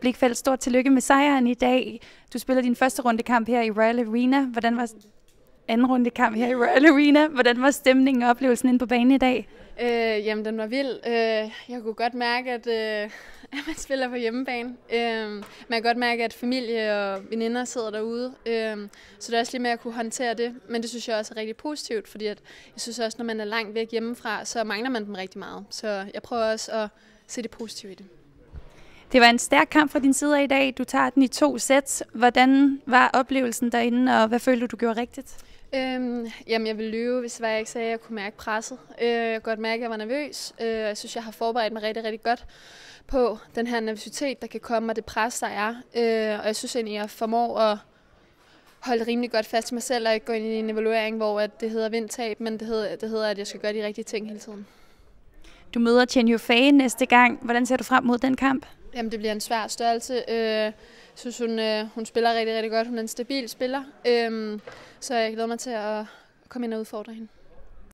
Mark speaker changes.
Speaker 1: Blikfeldt, stort tillykke med sejren i dag. Du spiller din første rundekamp her i Royal Arena. Hvordan var anden rundekamp her i Royal Arena? Hvordan var stemningen og oplevelsen inde på banen i dag?
Speaker 2: Øh, jamen, den var vild. Øh, jeg kunne godt mærke, at, øh, at man spiller på hjemmebane. Øh, man kan godt mærke, at familie og veninder sidder derude. Øh, så det er også lige med at kunne håndtere det. Men det synes jeg også er rigtig positivt, fordi at jeg synes også, når man er langt væk hjemmefra, så mangler man dem rigtig meget. Så jeg prøver også at se det positive i det.
Speaker 1: Det var en stærk kamp fra din side af i dag. Du tager den i to sæt. Hvordan var oplevelsen derinde, og hvad følte du, du gjorde
Speaker 2: rigtigt? Øhm, jamen, jeg ville lyve, hvis jeg ikke sagde, at jeg kunne mærke presset. Øh, jeg godt mærke, at jeg var nervøs. Øh, jeg synes, jeg har forberedt mig rigtig, rigtig godt på den her nervøsitet, der kan komme, og det pres, der er. Øh, og jeg synes egentlig, at jeg formår at holde rimelig godt fast i mig selv, og ikke gå ind i en evaluering, hvor at det hedder vindtab, men det hedder, det hedder, at jeg skal gøre de rigtige ting hele tiden.
Speaker 1: Du møder Chen Yufei næste gang. Hvordan ser du frem mod den kamp?
Speaker 2: Jamen, det bliver en svær størrelse. Jeg øh, synes, hun, øh, hun spiller rigtig, rigtig godt. Hun er en stabil spiller, øhm, så jeg glæder mig til at komme ind og udfordre hende.